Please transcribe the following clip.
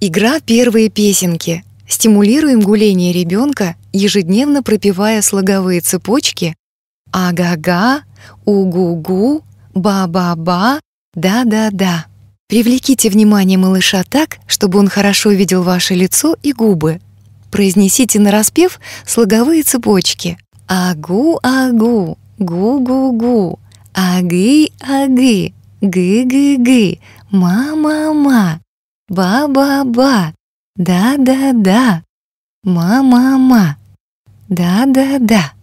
Игра «Первые песенки». Стимулируем гуление ребенка, ежедневно пропевая слоговые цепочки «Ага-га», «Угу-гу», «Ба-ба-ба», «Да-да-да». Привлеките внимание малыша так, чтобы он хорошо видел ваше лицо и губы. Произнесите на распев слоговые цепочки «Агу-агу», «Гу-гу-гу», «Агы-агы», «Гы-гы-гы», «Ма-ма-ма», Ба-ба-ба. Да-да-да. Ма-ма-ма. Да-да-да.